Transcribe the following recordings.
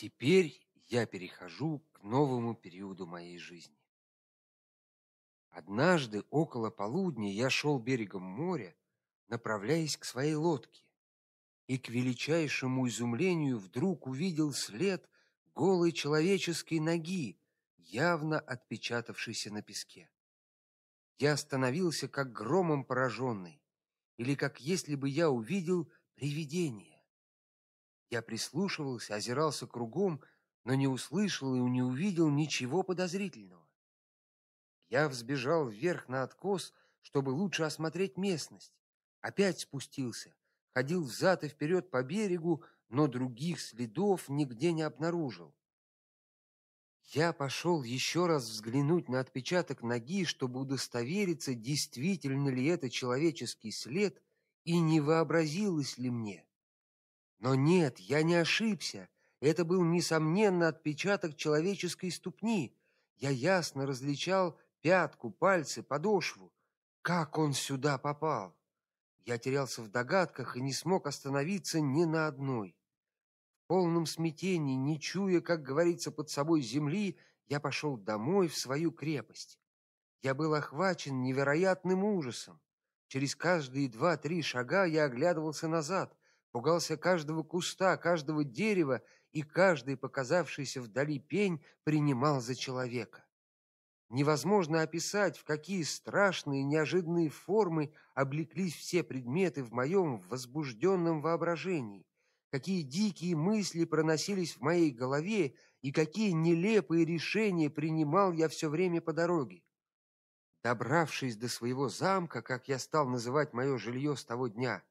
Теперь я перехожу к новому периоду моей жизни. Однажды около полудня я шел берегом моря, направляясь к своей лодке, и к величайшему изумлению вдруг увидел след голой человеческой ноги, явно отпечатавшейся на песке. Я остановился как громом пораженный, или как если бы я увидел привидение. Я прислушивался, озирался кругом, но не услышал и не увидел ничего подозрительного. Я взбежал вверх на откос, чтобы лучше осмотреть местность. Опять спустился, ходил взад и вперед по берегу, но других следов нигде не обнаружил. Я пошел еще раз взглянуть на отпечаток ноги, чтобы удостовериться, действительно ли это человеческий след и не вообразилось ли мне. Но нет, я не ошибся. Это был несомненно отпечаток человеческой ступни. Я ясно различал пятку, пальцы, подошву. Как он сюда попал? Я терялся в догадках и не смог остановиться ни на одной. В полном смятении, не чуя, как говорится, под собой земли, я пошел домой в свою крепость. Я был охвачен невероятным ужасом. Через каждые два-три шага я оглядывался назад. Ругался каждого куста, каждого дерева, и каждый показавшийся вдали пень принимал за человека. Невозможно описать, в какие страшные неожиданные формы облеклись все предметы в моем возбужденном воображении, какие дикие мысли проносились в моей голове и какие нелепые решения принимал я все время по дороге. Добравшись до своего замка, как я стал называть моё жильё с того дня,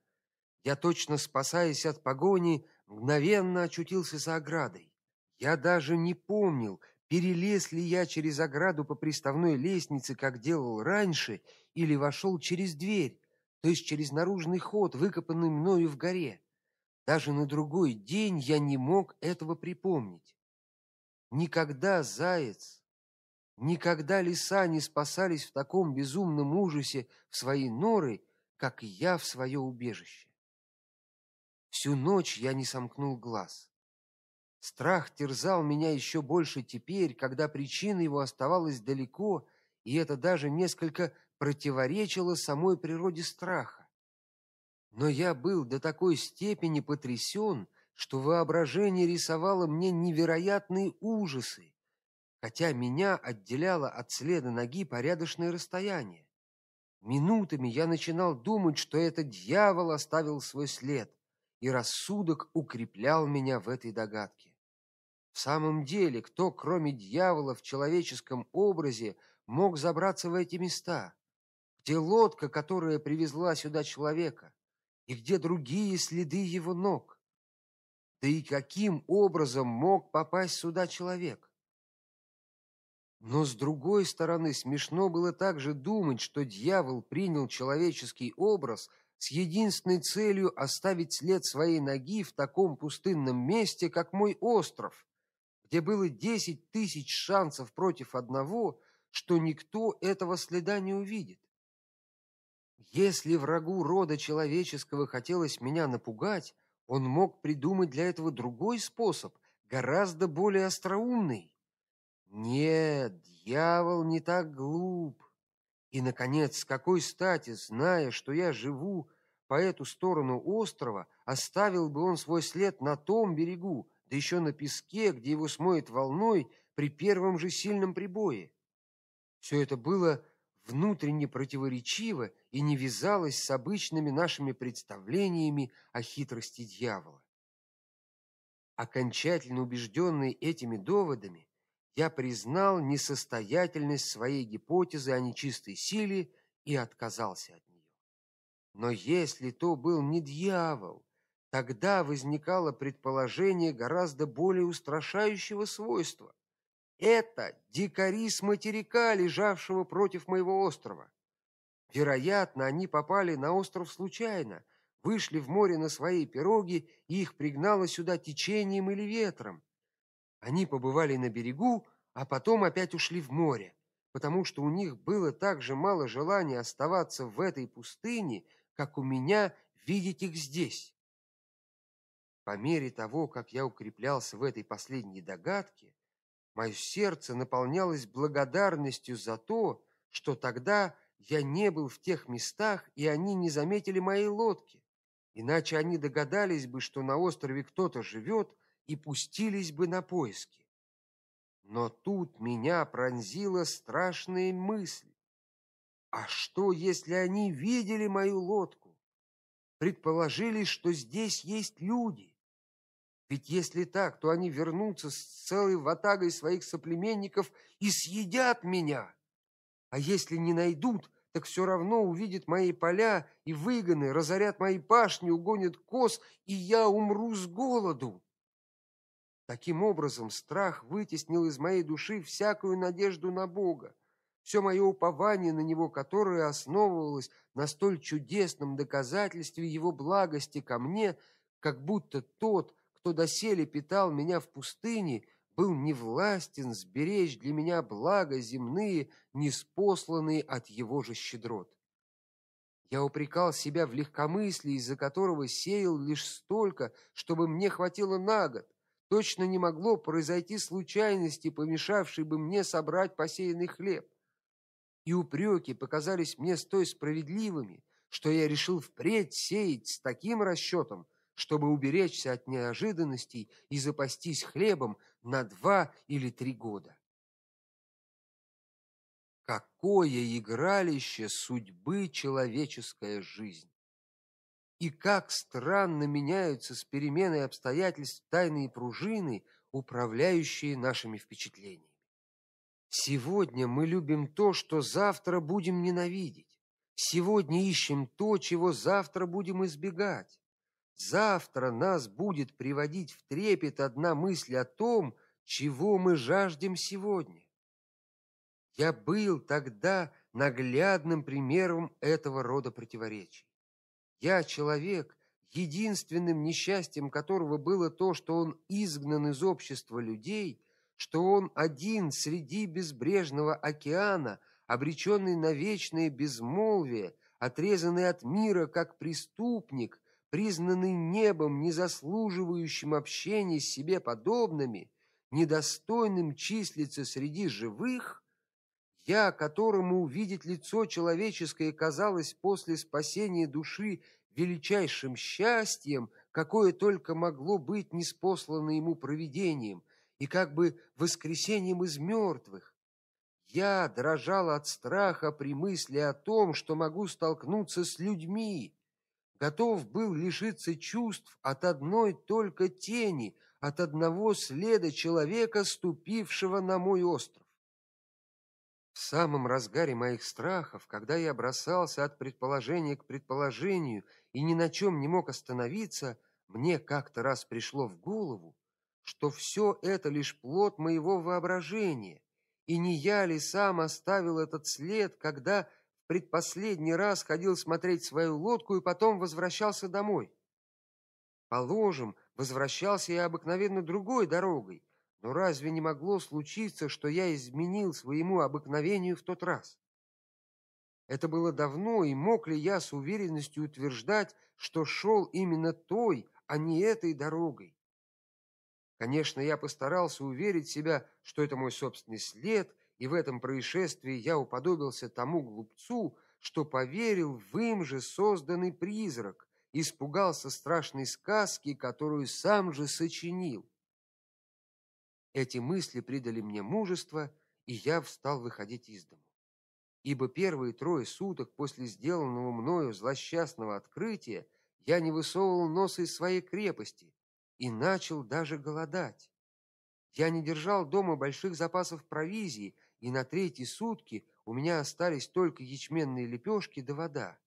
я точно спасаясь от погони, мгновенно очутился за оградой. Я даже не помнил, перелез ли я через ограду по приставной лестнице, как делал раньше, или вошел через дверь, то есть через наружный ход, выкопанный мною в горе. Даже на другой день я не мог этого припомнить. Никогда заяц, никогда лиса не спасались в таком безумном ужасе в свои норы, как я в свое убежище. Всю ночь я не сомкнул глаз. Страх терзал меня еще больше теперь, когда причина его оставалась далеко, и это даже несколько противоречило самой природе страха. Но я был до такой степени потрясен, что воображение рисовало мне невероятные ужасы, хотя меня отделяло от следа ноги порядочное расстояние. Минутами я начинал думать, что этот дьявол оставил свой след, и рассудок укреплял меня в этой догадке. В самом деле, кто, кроме дьявола в человеческом образе, мог забраться в эти места? Где лодка, которая привезла сюда человека, и где другие следы его ног? Да и каким образом мог попасть сюда человек? Но с другой стороны, смешно было также думать, что дьявол принял человеческий образ – с единственной целью оставить след своей ноги в таком пустынном месте, как мой остров, где было десять тысяч шансов против одного, что никто этого следа не увидит. Если врагу рода человеческого хотелось меня напугать, он мог придумать для этого другой способ, гораздо более остроумный. Нет, дьявол не так глуп. И наконец, с какой стати, зная, что я живу по эту сторону острова, оставил бы он свой след на том берегу, да еще на песке, где его смоет волной при первом же сильном прибое. Все это было внутренне противоречиво и не вязалось с обычными нашими представлениями о хитрости дьявола. Окончательно убежденный этими доводами, я признал несостоятельность своей гипотезы о нечистой силе и отказался от нее. Но если то был не дьявол, тогда возникало предположение гораздо более устрашающего свойства. Это дикари с материка, лежавшего против моего острова. Вероятно, они попали на остров случайно, вышли в море на свои пироги, и их пригнало сюда течением или ветром. Они побывали на берегу, а потом опять ушли в море, потому что у них было так же мало желания оставаться в этой пустыне, как у меня видеть их здесь. По мере того, как я укреплялся в этой последней догадке, мое сердце наполнялось благодарностью за то, что тогда я не был в тех местах, и они не заметили моей лодки. Иначе они догадались бы, что на острове кто-то живет, и пустились бы на поиски. Но тут меня пронзила страшная мысль. А что, если они видели мою лодку? Предположили, что здесь есть люди. Ведь если так, то они вернутся с целой ватагой своих соплеменников и съедят меня. А если не найдут, так все равно увидят мои поля и выгоны, разорят мои пашни, угонят коз, и я умру с голоду. Таким образом, страх вытеснил из моей души всякую надежду на Бога, все мое упование на Него, которое основывалось на столь чудесном доказательстве Его благости ко мне, как будто тот, кто доселе питал меня в пустыне, был не властен сберечь для меня блага земные, неспосланные от Его же щедрот. Я упрекал себя в легкомыслии, из-за которого сеял лишь столько, чтобы мне хватило на год, Точно не могло произойти случайности, помешавшей бы мне собрать посеянный хлеб. И упреки показались мне столь справедливыми, что я решил впредь сеять с таким расчётом, чтобы уберечься от неожиданностей и запастись хлебом на два или три года. Какое игралище судьбы человеческая жизнь! И как странно меняются с переменой обстоятельств тайные пружины, управляющие нашими впечатлениями. Сегодня мы любим то, что завтра будем ненавидеть. Сегодня ищем то, чего завтра будем избегать. Завтра нас будет приводить в трепет одна мысль о том, чего мы жаждем сегодня. Я был тогда наглядным примером этого рода противоречий. Я человек, единственным несчастьем которого было то, что он изгнан из общества людей, что он один среди безбрежного океана, обреченный на вечное безмолвие, отрезанный от мира как преступник, признанный небом, незаслуживающим общения с себе подобными, недостойным числиться среди живых, я, которому увидеть лицо человеческое казалось после спасения души величайшим счастьем, какое только могло быть неспослано ему провидением, и как бы воскресением из мертвых. Я дрожал от страха при мысли о том, что могу столкнуться с людьми. Готов был лишиться чувств от одной только тени, от одного следа человека, ступившего на мой остров. В самом разгаре моих страхов, когда я бросался от предположения к предположению и ни на чем не мог остановиться, мне как-то раз пришло в голову, что все это лишь плод моего воображения, и не я ли сам оставил этот след, когда в предпоследний раз ходил смотреть свою лодку и потом возвращался домой. Положим, возвращался я обыкновенно другой дорогой, но разве не могло случиться, что я изменил своему обыкновению в тот раз? Это было давно, и мог ли я с уверенностью утверждать, что шел именно той, а не этой дорогой? Конечно, я постарался уверить себя, что это мой собственный след, и в этом происшествии я уподобился тому глупцу, что поверил в им же созданный призрак, испугался страшной сказки, которую сам же сочинил. Эти мысли придали мне мужество, и я встал выходить из дому. Ибо первые трое суток после сделанного мною злосчастного открытия я не высовывал носа из своей крепости и начал даже голодать. Я не держал дома больших запасов провизии, и на третьи сутки у меня остались только ячменные лепешки да вода.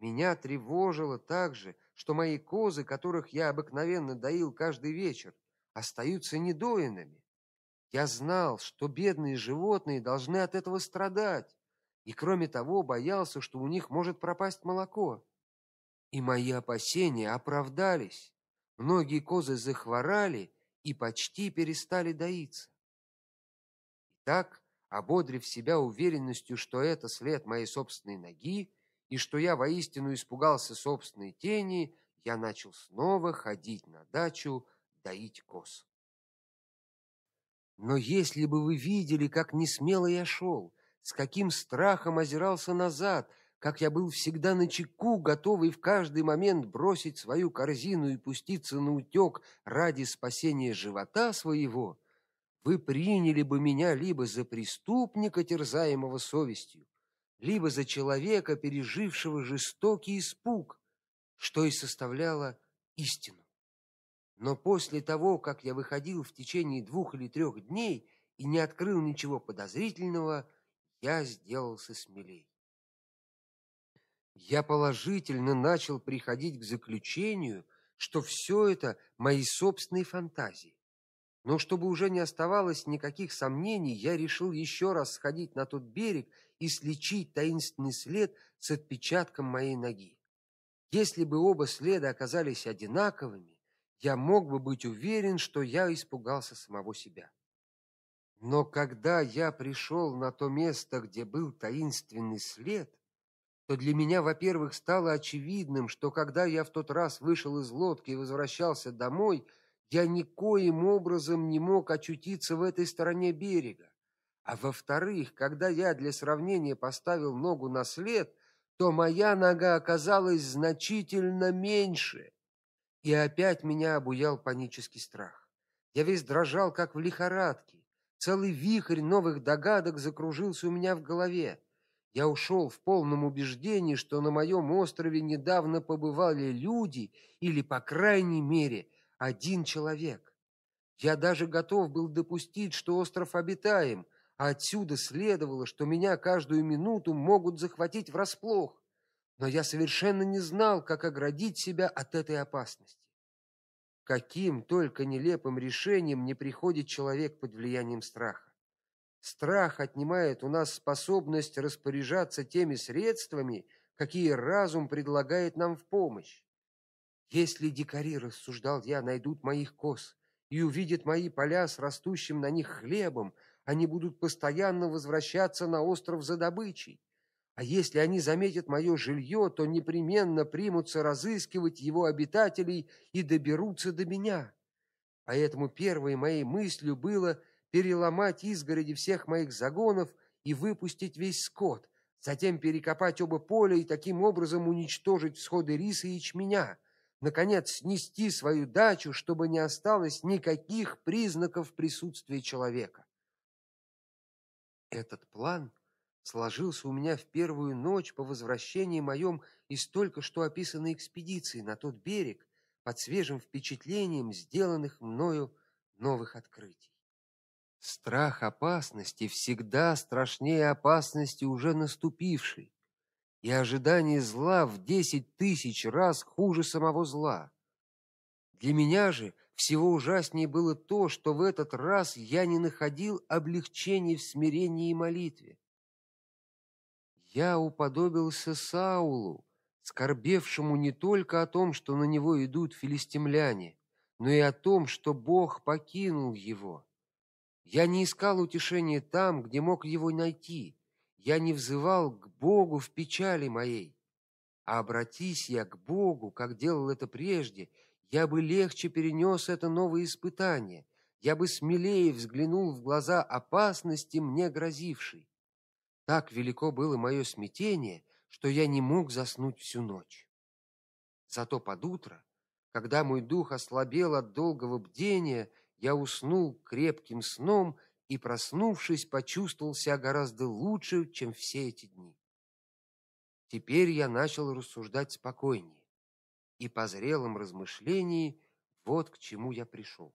Меня тревожило также, что мои козы, которых я обыкновенно доил каждый вечер, остаются недоинами. Я знал, что бедные животные должны от этого страдать, и кроме того, боялся, что у них может пропасть молоко. И мои опасения оправдались. Многие козы захворали и почти перестали доиться. Итак, ободрив себя уверенностью, что это след моей собственной ноги, и что я воистину испугался собственной тени, я начал снова ходить на дачу доить коз. Но если бы вы видели, как не смело я шел, с каким страхом озирался назад, как я был всегда на чеку, готовый в каждый момент бросить свою корзину и пуститься на утёк ради спасения живота своего, вы приняли бы меня либо за преступника, терзаемого совестью, либо за человека, пережившего жестокий испуг, что и составляло истину. Но после того, как я выходил в течение двух или трех дней и не открыл ничего подозрительного, я сделался смелей. Я положительно начал приходить к заключению, что все это мои собственные фантазии. Но чтобы уже не оставалось никаких сомнений, я решил еще раз сходить на тот берег и сличить таинственный след с отпечатком моей ноги. Если бы оба следа оказались одинаковыми, я мог бы быть уверен, что я испугался самого себя. Но когда я пришел на то место, где был таинственный след, то для меня, во-первых, стало очевидным, что когда я в тот раз вышел из лодки и возвращался домой, я никоим образом не мог очутиться в этой стороне берега. А во-вторых, когда я для сравнения поставил ногу на след, то моя нога оказалась значительно меньше. И опять меня обуял панический страх. Я весь дрожал, как в лихорадке. Целый вихрь новых догадок закружился у меня в голове. Я ушел в полном убеждении, что на моем острове недавно побывали люди или, по крайней мере, один человек. Я даже готов был допустить, что остров обитаем, а отсюда следовало, что меня каждую минуту могут захватить врасплох но я совершенно не знал, как оградить себя от этой опасности. Каким только нелепым решением не приходит человек под влиянием страха. Страх отнимает у нас способность распоряжаться теми средствами, какие разум предлагает нам в помощь. Если дикари, рассуждал я, найдут моих коз и увидят мои поля с растущим на них хлебом, они будут постоянно возвращаться на остров за добычей. А если они заметят мое жилье, то непременно примутся разыскивать его обитателей и доберутся до меня. Поэтому первой моей мыслью было переломать изгороди всех моих загонов и выпустить весь скот, затем перекопать оба поля и таким образом уничтожить всходы риса и ячменя, наконец снести свою дачу, чтобы не осталось никаких признаков присутствия человека. Этот план сложился у меня в первую ночь по возвращении моем из только что описанной экспедиции на тот берег под свежим впечатлением сделанных мною новых открытий. Страх опасности всегда страшнее опасности уже наступившей, и ожидание зла в десять тысяч раз хуже самого зла. Для меня же всего ужаснее было то, что в этот раз я не находил облегчения в смирении и молитве. Я уподобился Саулу, скорбевшему не только о том, что на него идут филистимляне, но и о том, что Бог покинул его. Я не искал утешения там, где мог его найти. Я не взывал к Богу в печали моей. А обратись я к Богу, как делал это прежде, я бы легче перенес это новое испытание. Я бы смелее взглянул в глаза опасности мне грозившей. Так велико было моё смятение, что я не мог заснуть всю ночь. Зато под утро, когда мой дух ослабел от долгого бдения, я уснул крепким сном и, проснувшись, почувствовал себя гораздо лучше, чем все эти дни. Теперь я начал рассуждать спокойнее, и по зрелым размышлениям, вот к чему я пришел.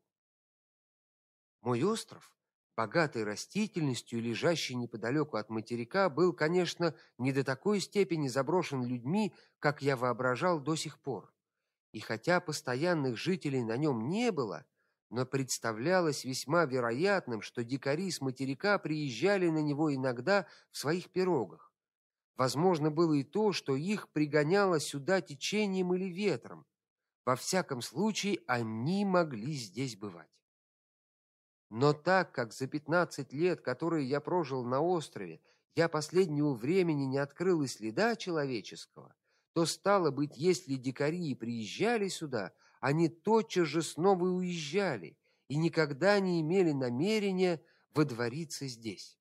Мой остров богатой растительностью лежащий неподалеку от материка, был, конечно, не до такой степени заброшен людьми, как я воображал до сих пор. И хотя постоянных жителей на нем не было, но представлялось весьма вероятным, что дикари с материка приезжали на него иногда в своих пирогах. Возможно было и то, что их пригоняло сюда течением или ветром. Во всяком случае, они могли здесь бывать. Но так как за 15 лет, которые я прожил на острове, я последнего времени не открыл и следа человеческого, то стало быть, если дикари и приезжали сюда, они тотчас же снова уезжали и никогда не имели намерения водвориться здесь.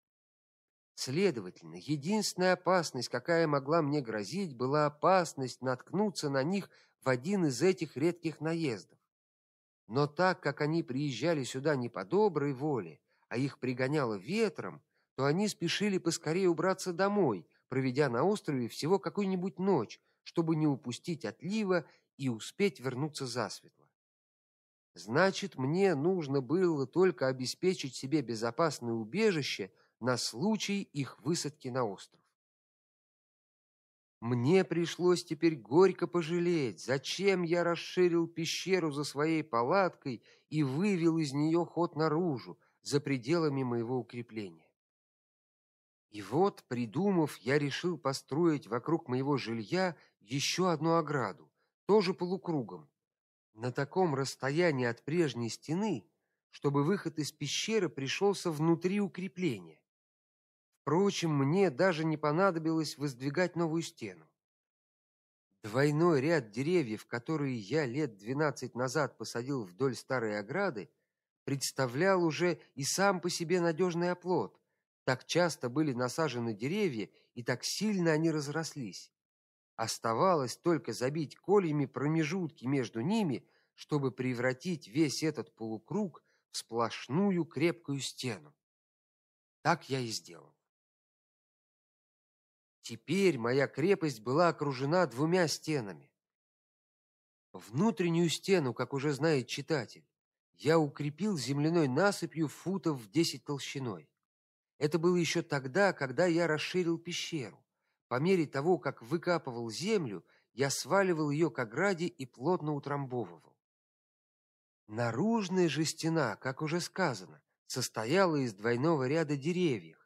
Следовательно, единственная опасность, какая могла мне грозить, была опасность наткнуться на них в один из этих редких наездов. Но так как они приезжали сюда не по доброй воле, а их пригоняло ветром, то они спешили поскорее убраться домой, проведя на острове всего какую-нибудь ночь, чтобы не упустить отлива и успеть вернуться засветло. Значит, мне нужно было только обеспечить себе безопасное убежище на случай их высадки на остров. Мне пришлось теперь горько пожалеть, зачем я расширил пещеру за своей палаткой и вывел из нее ход наружу, за пределами моего укрепления. И вот, придумав, я решил построить вокруг моего жилья еще одну ограду, тоже полукругом, на таком расстоянии от прежней стены, чтобы выход из пещеры пришелся внутри укрепления. Впрочем, мне даже не понадобилось воздвигать новую стену. Двойной ряд деревьев, которые я лет двенадцать назад посадил вдоль старой ограды, представлял уже и сам по себе надежный оплот. Так часто были насажены деревья, и так сильно они разрослись. Оставалось только забить кольями промежутки между ними, чтобы превратить весь этот полукруг в сплошную крепкую стену. Так я и сделал. Теперь моя крепость была окружена двумя стенами. Внутреннюю стену, как уже знает читатель, я укрепил земляной насыпью футов в 10 толщиной. Это было еще тогда, когда я расширил пещеру. По мере того, как выкапывал землю, я сваливал ее к ограде и плотно утрамбовывал. Наружная же стена, как уже сказано, состояла из двойного ряда деревьев,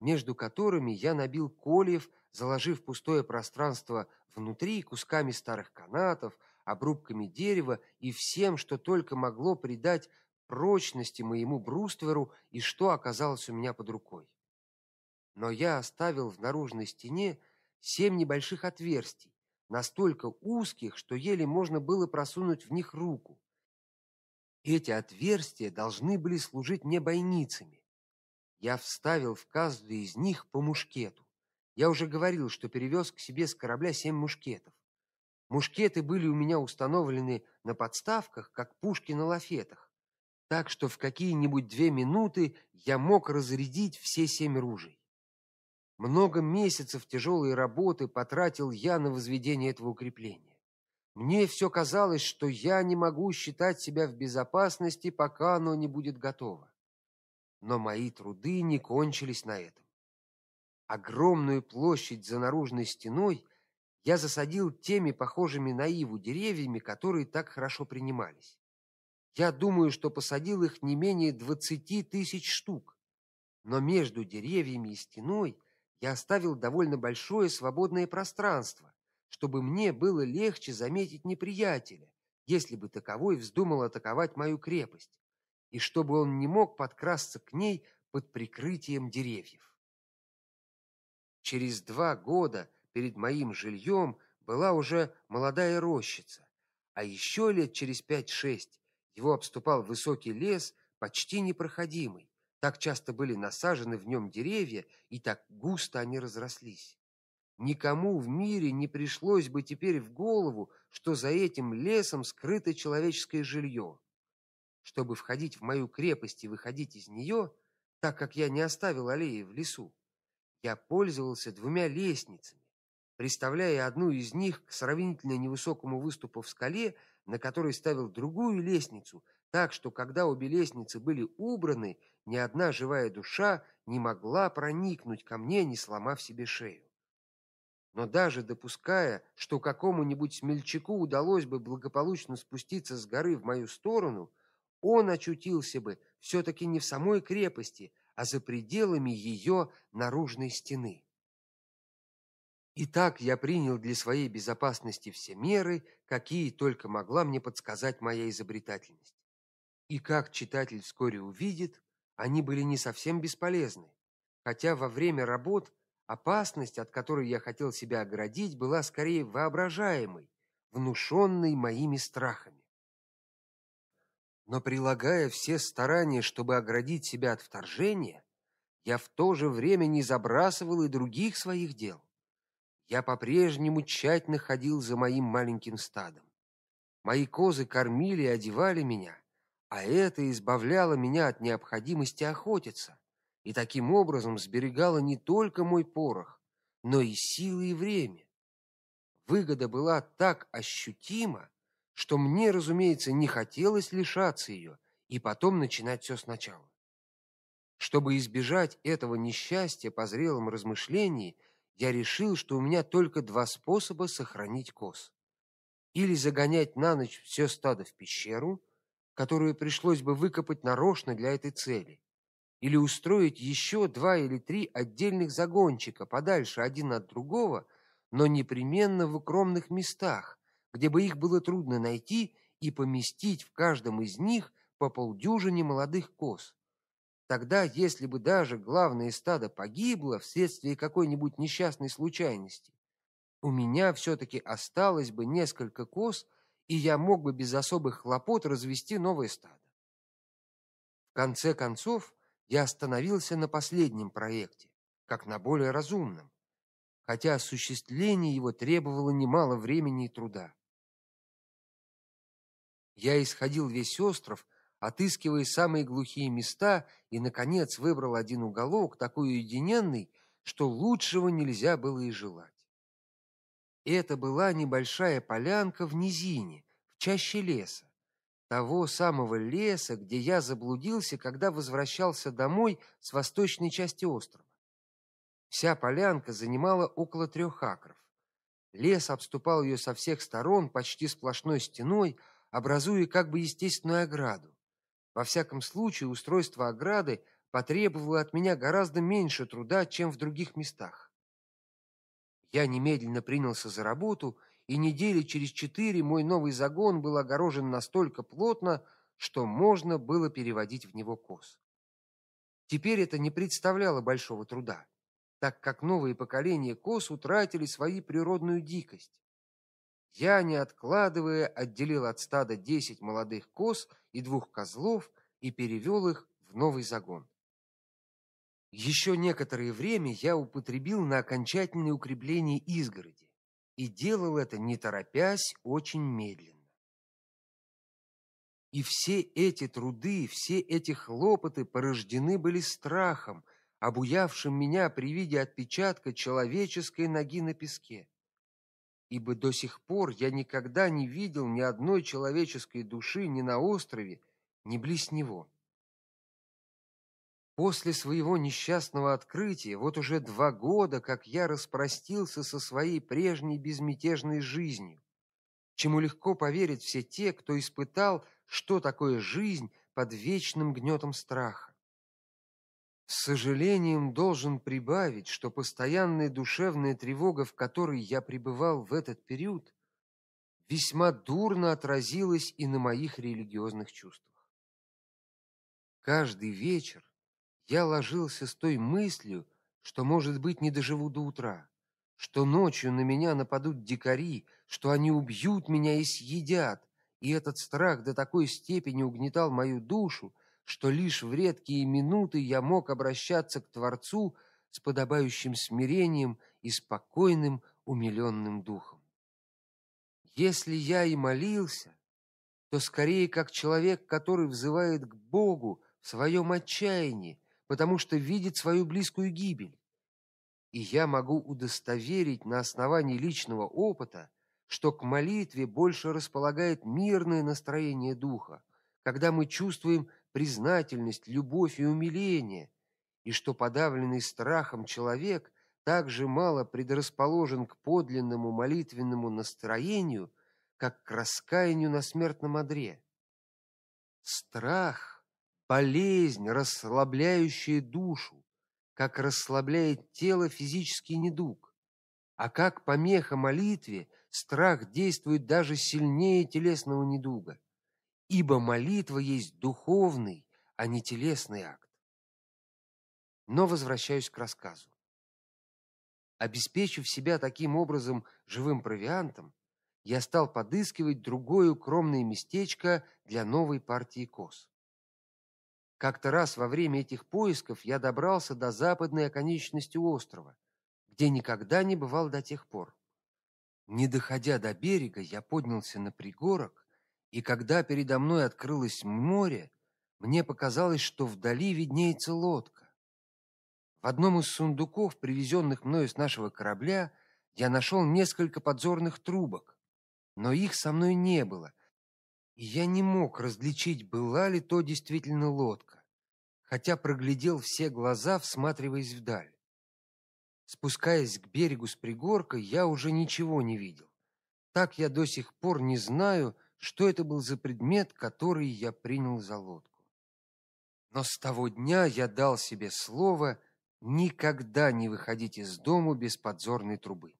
между которыми я набил кольев, заложив пустое пространство внутри кусками старых канатов, обрубками дерева и всем, что только могло придать прочности моему брустверу и что оказалось у меня под рукой. Но я оставил в наружной стене семь небольших отверстий, настолько узких, что еле можно было просунуть в них руку. Эти отверстия должны были служить мне бойницами. Я вставил в каждую из них по мушкету. Я уже говорил, что перевез к себе с корабля семь мушкетов. Мушкеты были у меня установлены на подставках, как пушки на лафетах, так что в какие-нибудь две минуты я мог разрядить все семь ружей. Много месяцев тяжелой работы потратил я на возведение этого укрепления. Мне все казалось, что я не могу считать себя в безопасности, пока оно не будет готово. Но мои труды не кончились на этом. Огромную площадь за наружной стеной я засадил теми похожими на иву деревьями, которые так хорошо принимались. Я думаю, что посадил их не менее двадцати тысяч штук. Но между деревьями и стеной я оставил довольно большое свободное пространство, чтобы мне было легче заметить неприятеля, если бы таковой вздумал атаковать мою крепость и чтобы он не мог подкрасться к ней под прикрытием деревьев. Через два года перед моим жильем была уже молодая рощица, а еще лет через пять-шесть его обступал высокий лес, почти непроходимый. Так часто были насажены в нем деревья, и так густо они разрослись. Никому в мире не пришлось бы теперь в голову, что за этим лесом скрыто человеческое жилье чтобы входить в мою крепость и выходить из нее, так как я не оставил аллеи в лесу. Я пользовался двумя лестницами, приставляя одну из них к сравнительно невысокому выступу в скале, на который ставил другую лестницу, так что когда обе лестницы были убраны, ни одна живая душа не могла проникнуть ко мне, не сломав себе шею. Но даже допуская, что какому-нибудь смельчаку удалось бы благополучно спуститься с горы в мою сторону, он очутился бы все таки не в самой крепости, а за пределами ее наружной стены. Итак, я принял для своей безопасности все меры, какие только могла мне подсказать моя изобретательность. И как читатель вскоре увидит, они были не совсем бесполезны, хотя во время работ опасность, от которой я хотел себя оградить, была скорее воображаемой, внушенной моими страхами но прилагая все старания, чтобы оградить себя от вторжения, я в то же время не забрасывал и других своих дел. Я по-прежнему тщательно ходил за моим маленьким стадом. Мои козы кормили и одевали меня, а это избавляло меня от необходимости охотиться и таким образом сберегало не только мой порох, но и силы и время. Выгода была так ощутима, что мне, разумеется, не хотелось лишаться ее и потом начинать все сначала. Чтобы избежать этого несчастья по зрелым размышлениям я решил, что у меня только два способа сохранить коз: или загонять на ночь все стадо в пещеру, которую пришлось бы выкопать нарочно для этой цели, или устроить еще два или три отдельных загончика подальше один от другого, но непременно в укромных местах, где бы их было трудно найти и поместить в каждом из них по полдюжины молодых коз. Тогда, если бы даже главное стадо погибло вследствие какой-нибудь несчастной случайности, у меня все таки осталось бы несколько коз, и я мог бы без особых хлопот развести новое стадо. В конце концов, я остановился на последнем проекте, как на более разумном, хотя осуществление его требовало немало времени и труда. Я исходил весь остров, отыскивая самые глухие места и наконец выбрал один уголок, такой уединенный, что лучшего нельзя было и желать. Это была небольшая полянка в низине, в чаще леса, того самого леса, где я заблудился, когда возвращался домой с восточной части острова. Вся полянка занимала около трех акров. Лес обступал ее со всех сторон почти сплошной стеной, образуя как бы естественную ограду. Во всяком случае, устройство ограды потребовало от меня гораздо меньше труда, чем в других местах. Я немедленно принялся за работу, и недели через четыре мой новый загон был огорожен настолько плотно, что можно было переводить в него коз. Теперь это не представляло большого труда, так как новые поколения коз утратили свою природную дикость. Я, не откладывая, отделил от стада десять молодых коз и двух козлов и перевел их в новый загон. Еще некоторое время я употребил на окончательное укрепление изгороди и делал это не торопясь, очень медленно. И все эти труды, все эти хлопоты порождены были страхом, обуявшим меня при виде отпечатка человеческой ноги на песке ибо до сих пор я никогда не видел ни одной человеческой души ни на острове, ни близ него. После своего несчастного открытия вот уже два года, как я распростился со своей прежней безмятежной жизнью, чему легко поверить все те, кто испытал, что такое жизнь под вечным гнетом страха. С сожалением должен прибавить, что постоянная душевная тревога, в которой я пребывал в этот период, весьма дурно отразилась и на моих религиозных чувствах. Каждый вечер я ложился с той мыслью, что, может быть, не доживу до утра, что ночью на меня нападут дикари, что они убьют меня и съедят, и этот страх до такой степени угнетал мою душу, что лишь в редкие минуты я мог обращаться к Творцу с подобающим смирением и спокойным, умилённым духом. Если я и молился, то скорее как человек, который взывает к Богу в своём отчаянии, потому что видит свою близкую гибель. И я могу удостоверить на основании личного опыта, что к молитве больше располагает мирное настроение духа, когда мы чувствуем признательность, любовь и умиление, и что подавленный страхом человек также мало предрасположен к подлинному молитвенному настроению, как к раскаянию на смертном одре. Страх болезнь, расслабляющая душу, как расслабляет тело физический недуг. А как помеха молитве, страх действует даже сильнее телесного недуга ибо молитва есть духовный, а не телесный акт. Но возвращаюсь к рассказу. Обеспечив себя таким образом живым провиантом, я стал подыскивать другое укромное местечко для новой партии коз. Как-то раз во время этих поисков я добрался до западной оконечности острова, где никогда не бывал до тех пор. Не доходя до берега, я поднялся на пригорок и когда передо мной открылось море, мне показалось, что вдали виднеется лодка. В одном из сундуков, привезенных мною с нашего корабля, я нашел несколько подзорных трубок, но их со мной не было, и я не мог различить, была ли то действительно лодка, хотя проглядел все глаза, всматриваясь вдаль. Спускаясь к берегу с пригорка, я уже ничего не видел. Так я до сих пор не знаю, что это был за предмет, который я принял за лодку. Но с того дня я дал себе слово никогда не выходить из дому без подзорной трубы.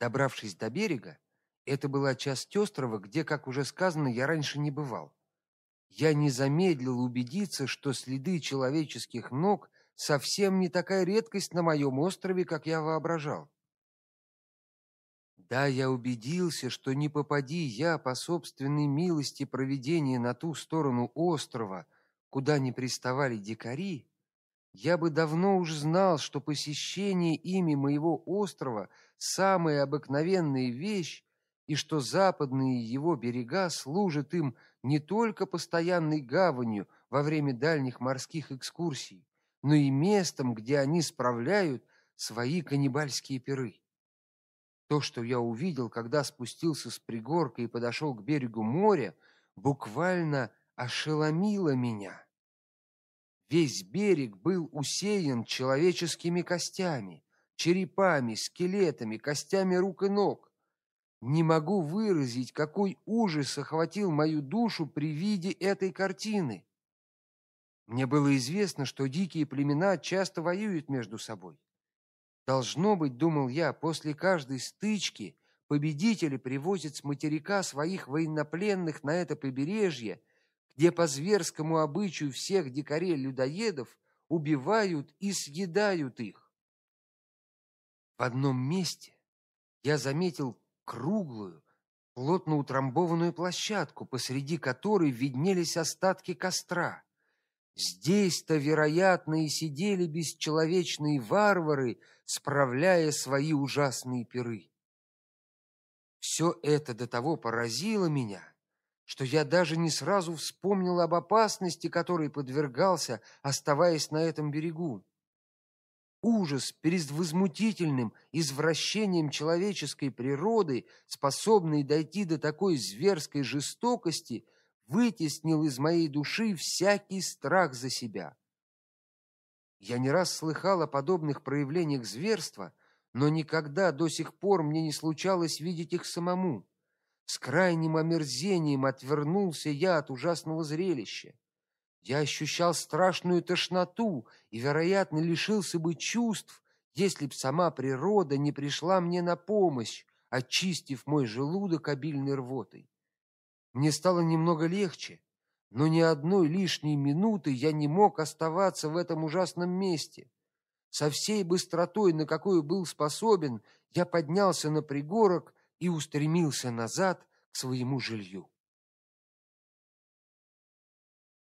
Добравшись до берега, это была часть острова, где, как уже сказано, я раньше не бывал. Я не замедлил убедиться, что следы человеческих ног совсем не такая редкость на моем острове, как я воображал. Тогда я убедился, что не попади я по собственной милости провидения на ту сторону острова, куда не приставали дикари, я бы давно уж знал, что посещение ими моего острова самая обыкновенная вещь, и что западные его берега служат им не только постоянной гаванью во время дальних морских экскурсий, но и местом, где они справляют свои каннибальские пиры. То, что я увидел, когда спустился с пригорка и подошел к берегу моря, буквально ошеломило меня. Весь берег был усеян человеческими костями, черепами, скелетами, костями рук и ног. Не могу выразить, какой ужас охватил мою душу при виде этой картины. Мне было известно, что дикие племена часто воюют между собой. Должно быть, думал я, после каждой стычки победители привозят с материка своих военнопленных на это побережье, где по зверскому обычаю всех дикарей-людоедов убивают и съедают их. В одном месте я заметил круглую, плотно утрамбованную площадку, посреди которой виднелись остатки костра. Здесь-то, вероятно, и сидели бесчеловечные варвары, справляя свои ужасные пиры. Все это до того поразило меня, что я даже не сразу вспомнил об опасности, которой подвергался, оставаясь на этом берегу. Ужас перед возмутительным извращением человеческой природы, способный дойти до такой зверской жестокости – вытеснил из моей души всякий страх за себя. Я не раз слыхал о подобных проявлениях зверства, но никогда до сих пор мне не случалось видеть их самому. С крайним омерзением отвернулся я от ужасного зрелища. Я ощущал страшную тошноту и, вероятно, лишился бы чувств, если б сама природа не пришла мне на помощь, очистив мой желудок обильной рвотой. Мне стало немного легче, но ни одной лишней минуты я не мог оставаться в этом ужасном месте. Со всей быстротой, на какую был способен, я поднялся на пригорок и устремился назад к своему жилью.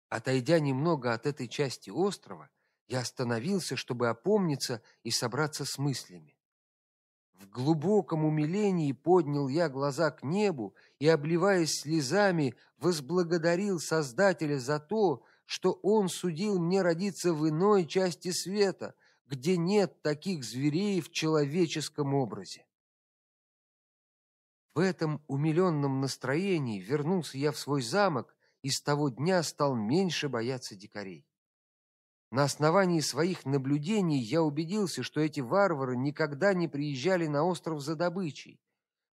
Отойдя немного от этой части острова, я остановился, чтобы опомниться и собраться с мыслями. В глубоком умилении поднял я глаза к небу и, обливаясь слезами, возблагодарил Создателя за то, что он судил мне родиться в иной части света, где нет таких зверей в человеческом образе. В этом умиленном настроении вернулся я в свой замок и с того дня стал меньше бояться дикарей. На основании своих наблюдений я убедился, что эти варвары никогда не приезжали на остров за добычей,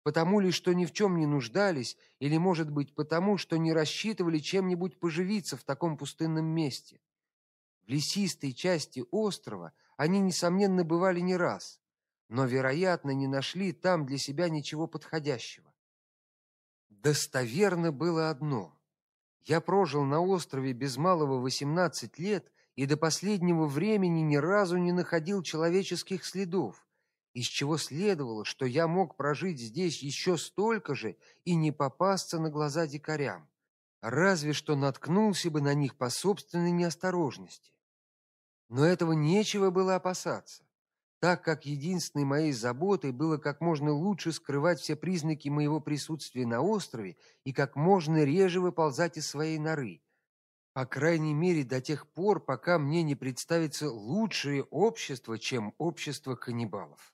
потому ли, что ни в чем не нуждались, или, может быть, потому, что не рассчитывали чем-нибудь поживиться в таком пустынном месте. В лесистой части острова они несомненно бывали не раз, но, вероятно, не нашли там для себя ничего подходящего. Достоверно было одно: я прожил на острове без малого 18 лет и до последнего времени ни разу не находил человеческих следов, из чего следовало, что я мог прожить здесь еще столько же и не попасться на глаза дикарям, разве что наткнулся бы на них по собственной неосторожности. Но этого нечего было опасаться, так как единственной моей заботой было как можно лучше скрывать все признаки моего присутствия на острове и как можно реже выползать из своей норы по крайней мере, до тех пор, пока мне не представится лучшее общество, чем общество каннибалов.